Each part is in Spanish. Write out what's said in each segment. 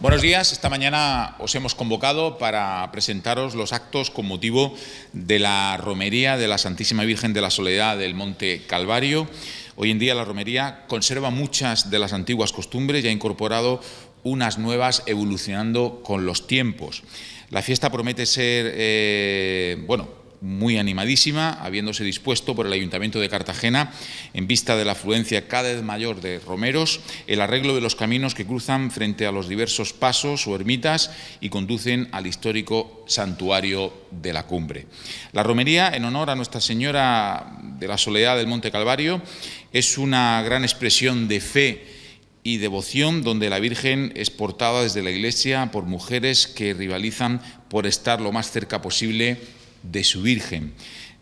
Buenos días. Esta mañana os hemos convocado para presentaros los actos con motivo de la romería de la Santísima Virgen de la Soledad del Monte Calvario. Hoy en día la romería conserva muchas de las antiguas costumbres y ha incorporado unas nuevas evolucionando con los tiempos. La fiesta promete ser, eh, bueno, muy animadísima, habiéndose dispuesto por el Ayuntamiento de Cartagena, en vista de la afluencia cada vez mayor de romeros, el arreglo de los caminos que cruzan frente a los diversos pasos o ermitas y conducen al histórico santuario de la cumbre. La romería, en honor a Nuestra Señora de la Soledad del Monte Calvario, es una gran expresión de fe y devoción donde la Virgen es portada desde la Iglesia por mujeres que rivalizan por estar lo más cerca posible de su Virgen.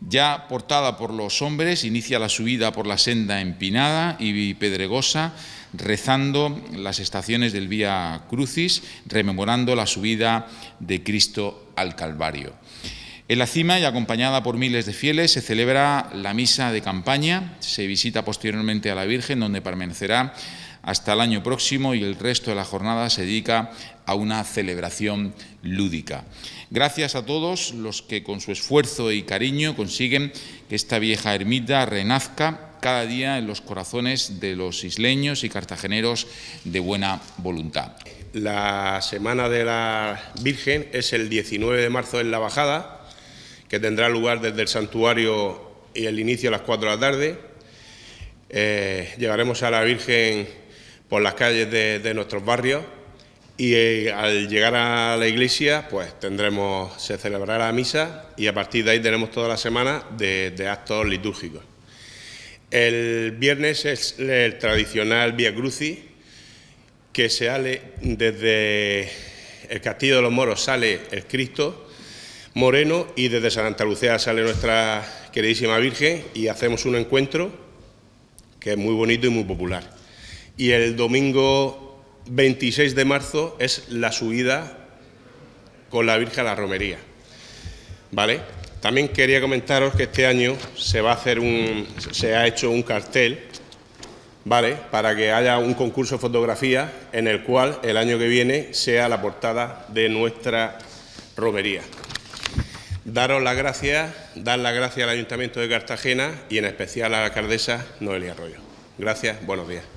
Ya portada por los hombres, inicia la subida por la senda empinada y pedregosa, rezando las estaciones del Vía Crucis, rememorando la subida de Cristo al Calvario. En la cima y acompañada por miles de fieles se celebra la misa de campaña, se visita posteriormente a la Virgen donde permanecerá hasta el año próximo y el resto de la jornada se dedica a una celebración lúdica. Gracias a todos los que con su esfuerzo y cariño consiguen que esta vieja ermita renazca cada día en los corazones de los isleños y cartageneros de buena voluntad. La Semana de la Virgen es el 19 de marzo en La Bajada, que tendrá lugar desde el santuario y el inicio a las 4 de la tarde. Eh, llegaremos a la Virgen por las calles de, nuestros barrios y eh, al llegar a la iglesia pues tendremos, se celebrará la misa y a partir de ahí tenemos toda la semana de, actos litúrgicos. El viernes es el tradicional Via Crucis que se sale desde el Castillo de los Moros sale el Cristo Moreno y desde Santa Lucía sale nuestra queridísima Virgen y hacemos un encuentro que es muy bonito y muy popular y el domingo 26 de marzo es la subida con la Virgen a la romería. ¿Vale? También quería comentaros que este año se va a hacer un se ha hecho un cartel, ¿vale? Para que haya un concurso de fotografía en el cual el año que viene sea la portada de nuestra romería. Daros las gracias, dar las gracias al Ayuntamiento de Cartagena y en especial a la alcaldesa Noelia Arroyo. Gracias, buenos días.